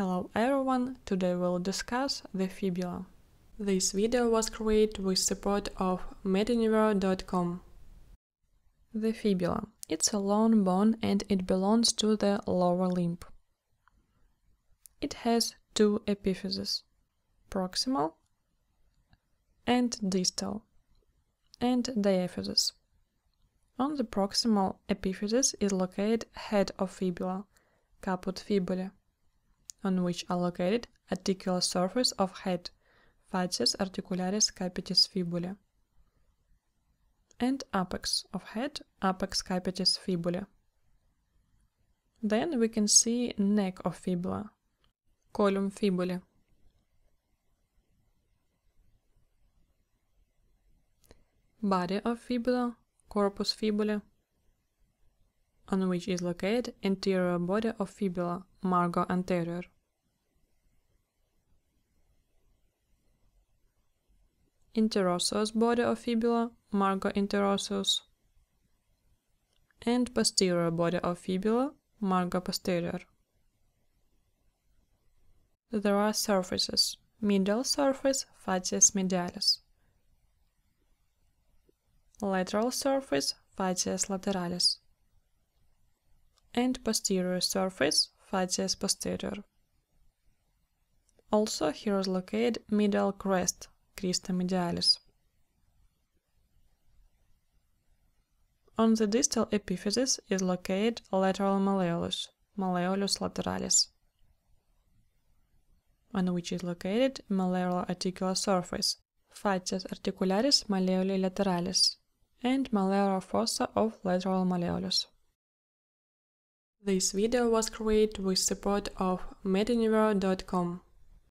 Hello everyone, today we'll discuss the fibula. This video was created with support of meduniver.com. The fibula. It's a long bone and it belongs to the lower limb. It has two epiphyses, proximal and distal, and diaphysis. On the proximal epiphysis is located head of fibula, caput fibulae on which are located articular surface of head, facies articularis capitis fibulae, and apex of head, apex capitis fibulae. Then we can see neck of fibula, column fibulae. Body of fibula, corpus fibulae, on which is located anterior body of fibula, margo anterior. interosseous body of fibula, margo interosseus, and posterior body of fibula, margo posterior. There are surfaces. Medial surface, facies medialis. Lateral surface, facies lateralis. And posterior surface, facies posterior. Also here is located middle crest, Cristum idealis. On the distal epiphysis is located lateral malleolus, malleolus lateralis, on which is located malleolar articular surface, facies articularis malleoli lateralis, and malleolar fossa of lateral malleolus. This video was created with support of meduniver.com.